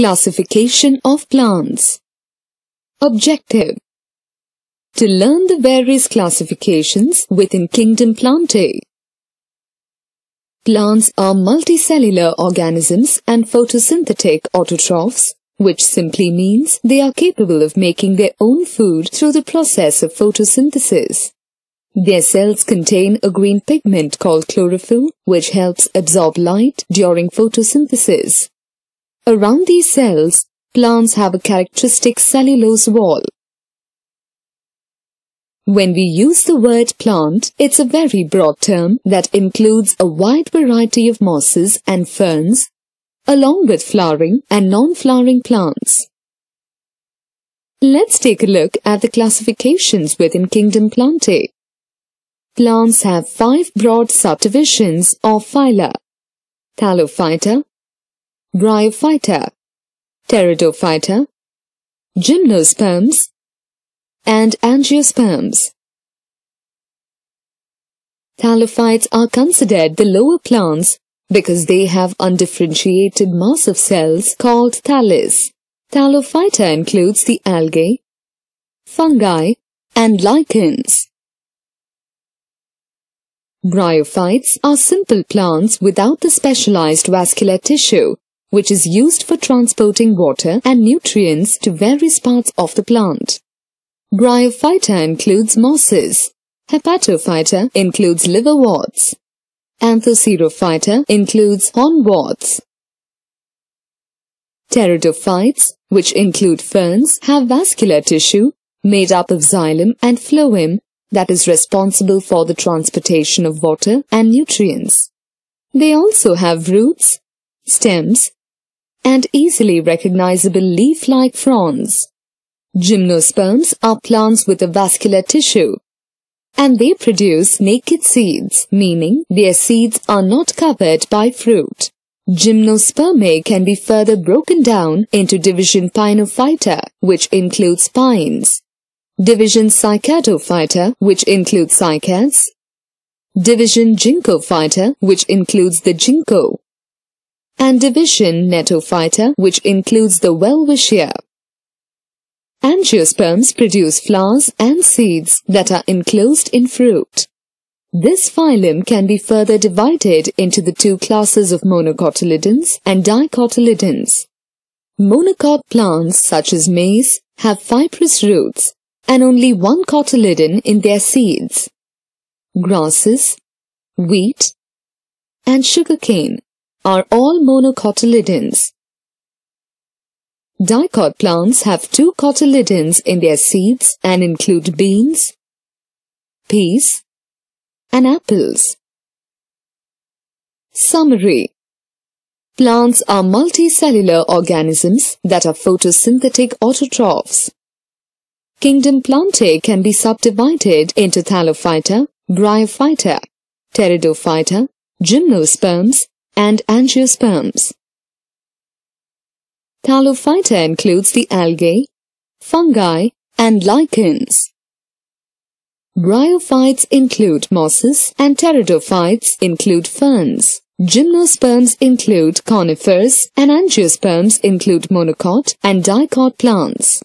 Classification of plants. Objective. To learn the various classifications within kingdom plantae. Plants are multicellular organisms and photosynthetic autotrophs, which simply means they are capable of making their own food through the process of photosynthesis. Their cells contain a green pigment called chlorophyll, which helps absorb light during photosynthesis. Around these cells, plants have a characteristic cellulose wall. When we use the word plant, it's a very broad term that includes a wide variety of mosses and ferns, along with flowering and non-flowering plants. Let's take a look at the classifications within Kingdom Plantae. Plants have five broad subdivisions or phyla. Thallophyta, bryophyta, pteridophyta, gymnosperms, and angiosperms. Thallophytes are considered the lower plants because they have undifferentiated mass of cells called thallus. Thallophyta includes the algae, fungi, and lichens. Bryophytes are simple plants without the specialized vascular tissue which is used for transporting water and nutrients to various parts of the plant. Bryophyta includes mosses. Hepatophyta includes liverworts. Anthocerophyta includes hornworts. Pteridophytes, which include ferns, have vascular tissue made up of xylem and phloem that is responsible for the transportation of water and nutrients. They also have roots, stems, and easily recognizable leaf-like fronds. Gymnosperms are plants with a vascular tissue, and they produce naked seeds, meaning their seeds are not covered by fruit. Gymnospermae can be further broken down into division Pinophyta, which includes pines, division Cycadophyta, which includes cycads, division Ginkophyta, which includes the ginkgo, and division Netophyta, which includes the well wisher. Angiosperms produce flowers and seeds that are enclosed in fruit. This phylum can be further divided into the two classes of monocotyledons and dicotyledons. Monocot plants such as maize have fibrous roots and only one cotyledon in their seeds. Grasses, wheat, and sugarcane are all monocotyledons. Dicot plants have two cotyledons in their seeds and include beans, peas, and apples. Summary Plants are multicellular organisms that are photosynthetic autotrophs. Kingdom Plantae can be subdivided into Thallophyta, Bryophyta, Pteridophyta, Gymnosperms, and angiosperms. Talophyta includes the algae, fungi, and lichens. Bryophytes include mosses and pteridophytes include ferns. Gymnosperms include conifers and angiosperms include monocot and dicot plants.